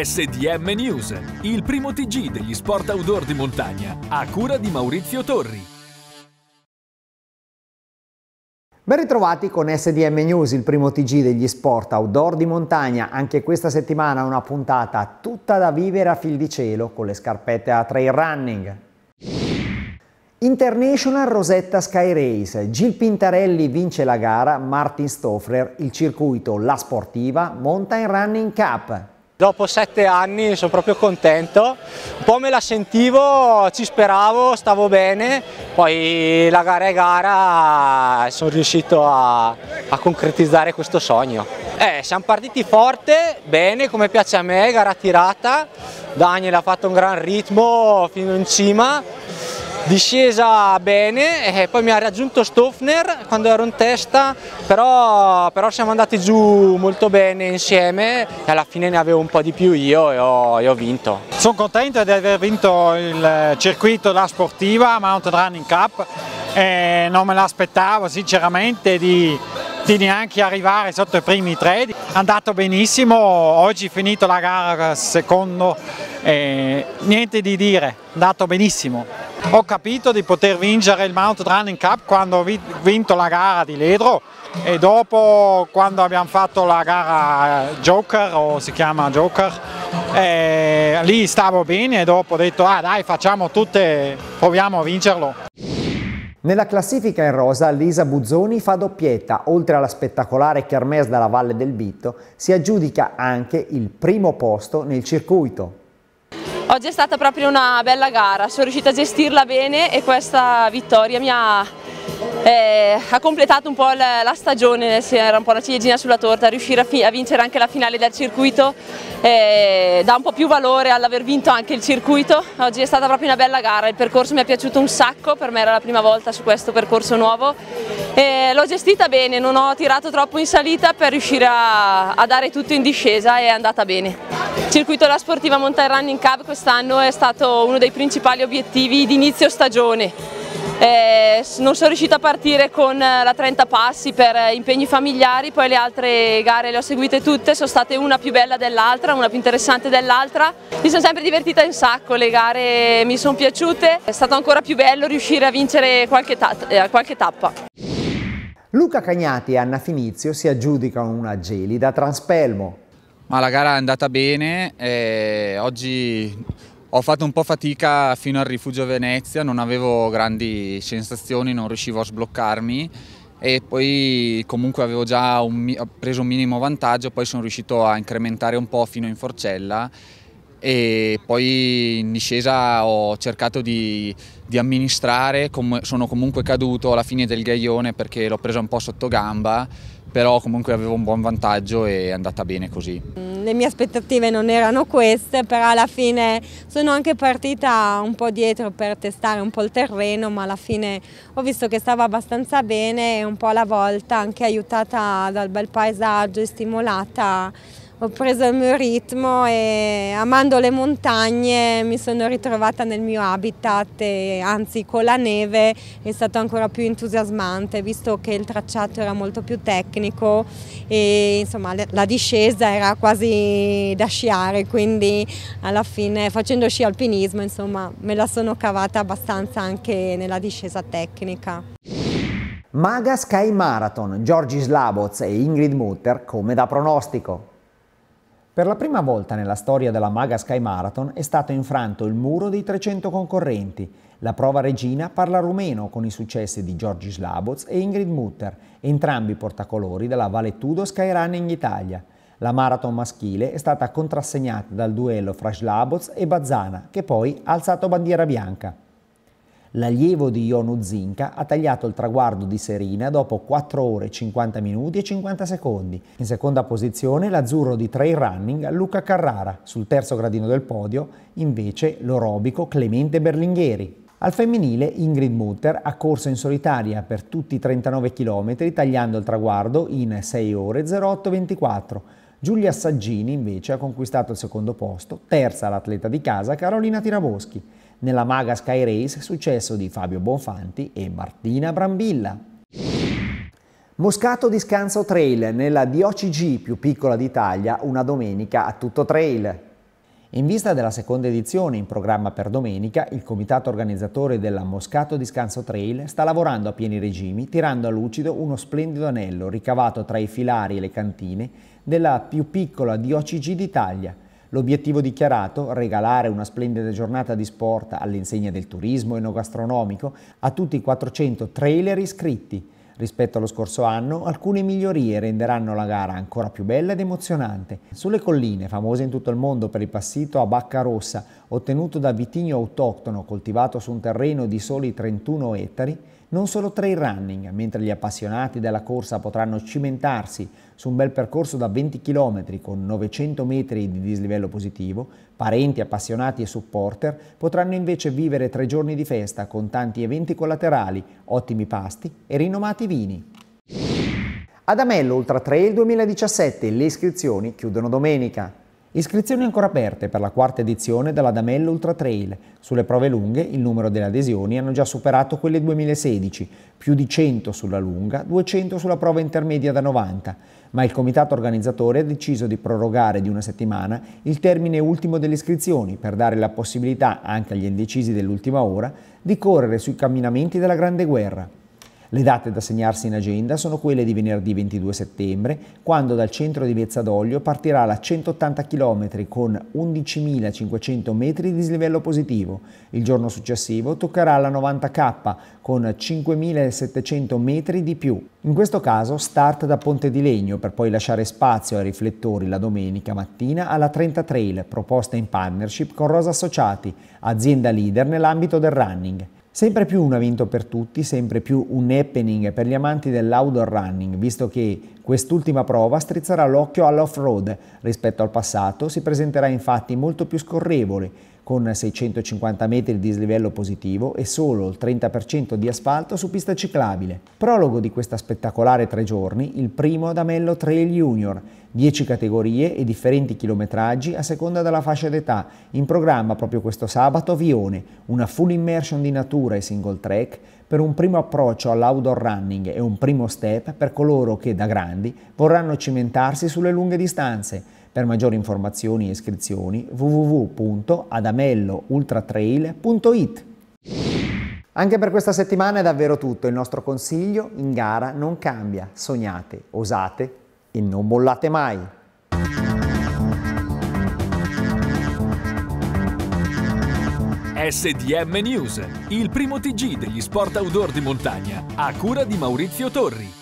SDM News, il primo TG degli sport outdoor di montagna, a cura di Maurizio Torri. Ben ritrovati con SDM News, il primo TG degli sport outdoor di montagna. Anche questa settimana una puntata tutta da vivere a fil di cielo con le scarpette a trail running. International Rosetta Sky Race. Gil Pintarelli vince la gara, Martin Stoffler il circuito La Sportiva Mountain Running Cup. Dopo sette anni sono proprio contento, un po' me la sentivo, ci speravo, stavo bene, poi la gara è gara e sono riuscito a, a concretizzare questo sogno. Eh, siamo partiti forte, bene, come piace a me, gara tirata, Daniel ha fatto un gran ritmo fino in cima, discesa bene e eh, poi mi ha raggiunto Stoffner quando ero in testa però, però, siamo andati giù molto bene insieme e alla fine ne avevo un po' di più io e ho, e ho vinto. Sono contento di aver vinto il circuito La Sportiva Mountain Running Cup e non me l'aspettavo sinceramente di, di neanche arrivare sotto i primi tre, è andato benissimo, oggi finito la gara secondo, eh, niente di dire, è andato benissimo. Ho capito di poter vincere il Mounted Running Cup quando ho vinto la gara di Ledro e dopo quando abbiamo fatto la gara eh, Joker o si chiama Joker eh, lì stavo bene e dopo ho detto ah dai facciamo tutte, proviamo a vincerlo. Nella classifica in rosa Lisa Buzzoni fa doppietta, oltre alla spettacolare Kermes dalla Valle del Bitto si aggiudica anche il primo posto nel circuito. Oggi è stata proprio una bella gara, sono riuscita a gestirla bene e questa vittoria mi ha, eh, ha completato un po' la, la stagione, era un po' la ciliegina sulla torta, riuscire a, a vincere anche la finale del circuito eh, dà un po' più valore all'aver vinto anche il circuito, oggi è stata proprio una bella gara, il percorso mi è piaciuto un sacco, per me era la prima volta su questo percorso nuovo eh, L'ho gestita bene, non ho tirato troppo in salita per riuscire a, a dare tutto in discesa e è andata bene. Il circuito della sportiva Mountain Running Cup quest'anno è stato uno dei principali obiettivi di inizio stagione. Eh, non sono riuscita a partire con eh, la 30 passi per eh, impegni familiari, poi le altre gare le ho seguite tutte, sono state una più bella dell'altra, una più interessante dell'altra. Mi sono sempre divertita in sacco, le gare mi sono piaciute, è stato ancora più bello riuscire a vincere qualche, ta eh, qualche tappa. Luca Cagnati e Anna Finizio si aggiudicano una gelida Transpelmo. Ma la gara è andata bene, eh, oggi ho fatto un po' fatica fino al rifugio Venezia, non avevo grandi sensazioni, non riuscivo a sbloccarmi e poi comunque avevo già un, preso un minimo vantaggio, poi sono riuscito a incrementare un po' fino in Forcella e poi in discesa ho cercato di, di amministrare, com sono comunque caduto alla fine del gaglione perché l'ho presa un po' sotto gamba, però comunque avevo un buon vantaggio e è andata bene così. Mm, le mie aspettative non erano queste, però alla fine sono anche partita un po' dietro per testare un po' il terreno, ma alla fine ho visto che stava abbastanza bene e un po' alla volta, anche aiutata dal bel paesaggio e stimolata ho preso il mio ritmo e amando le montagne mi sono ritrovata nel mio habitat e anzi con la neve è stato ancora più entusiasmante visto che il tracciato era molto più tecnico e insomma la discesa era quasi da sciare quindi alla fine facendo sci alpinismo insomma me la sono cavata abbastanza anche nella discesa tecnica. Maga Sky Marathon, Giorgi Slaboz e Ingrid Mutter come da pronostico. Per la prima volta nella storia della Maga Sky Marathon è stato infranto il muro dei 300 concorrenti. La prova regina parla rumeno con i successi di Giorgi Slaboz e Ingrid Mutter, entrambi portacolori della Valetudo Sky Running Italia. La marathon maschile è stata contrassegnata dal duello fra Slaboz e Bazzana, che poi ha alzato bandiera bianca. L'allievo di Ionu Zinca ha tagliato il traguardo di Serina dopo 4 ore 50 minuti e 50 secondi. In seconda posizione l'azzurro di trail running Luca Carrara, sul terzo gradino del podio invece l'orobico Clemente Berlingheri. Al femminile Ingrid Mutter ha corso in solitaria per tutti i 39 km tagliando il traguardo in 6 ore 0824. Giulia Saggini invece ha conquistato il secondo posto, terza l'atleta di casa Carolina Tiraboschi nella maga Sky Race, successo di Fabio Bonfanti e Martina Brambilla. Moscato di Scanso Trail nella DOCG più piccola d'Italia, una domenica a tutto trail. In vista della seconda edizione in programma per domenica, il comitato organizzatore della Moscato di Scanso Trail sta lavorando a pieni regimi, tirando a lucido uno splendido anello ricavato tra i filari e le cantine della più piccola DOCG d'Italia, L'obiettivo dichiarato, regalare una splendida giornata di sport all'insegna del turismo enogastronomico a tutti i 400 trailer iscritti. Rispetto allo scorso anno, alcune migliorie renderanno la gara ancora più bella ed emozionante. Sulle colline, famose in tutto il mondo per il passito a bacca rossa, ottenuto da vitigno autoctono coltivato su un terreno di soli 31 ettari, non solo trail running, mentre gli appassionati della corsa potranno cimentarsi su un bel percorso da 20 km con 900 metri di dislivello positivo, parenti, appassionati e supporter potranno invece vivere tre giorni di festa con tanti eventi collaterali, ottimi pasti e rinomati vini. Ad Amello Ultra Trail 2017 le iscrizioni chiudono domenica. Iscrizioni ancora aperte per la quarta edizione della Damello Ultra Trail. Sulle prove lunghe il numero delle adesioni hanno già superato quelle 2016, più di 100 sulla lunga, 200 sulla prova intermedia da 90, ma il comitato organizzatore ha deciso di prorogare di una settimana il termine ultimo delle iscrizioni per dare la possibilità anche agli indecisi dell'ultima ora di correre sui camminamenti della Grande Guerra. Le date da segnarsi in agenda sono quelle di venerdì 22 settembre, quando dal centro di Vezzadoglio partirà la 180 km con 11.500 metri di slivello positivo. Il giorno successivo toccherà la 90K con 5.700 metri di più. In questo caso start da Ponte di Legno per poi lasciare spazio ai riflettori la domenica mattina alla 30 Trail proposta in partnership con Rosa Associati, azienda leader nell'ambito del running. Sempre più un evento per tutti, sempre più un happening per gli amanti dell'outdoor running, visto che quest'ultima prova strizzerà l'occhio all'off-road rispetto al passato, si presenterà infatti molto più scorrevole, con 650 metri di dislivello positivo e solo il 30% di asfalto su pista ciclabile. Prologo di questa spettacolare tre giorni, il primo ad Amello Trail Junior, 10 categorie e differenti chilometraggi a seconda della fascia d'età. In programma proprio questo sabato Vione, una full immersion di natura e single track per un primo approccio all'outdoor running e un primo step per coloro che da grandi vorranno cimentarsi sulle lunghe distanze. Per maggiori informazioni e iscrizioni www.adamelloultratrail.it anche per questa settimana è davvero tutto, il nostro consiglio in gara non cambia, sognate, osate e non mollate mai. SDM News, il primo TG degli sport outdoor di montagna, a cura di Maurizio Torri.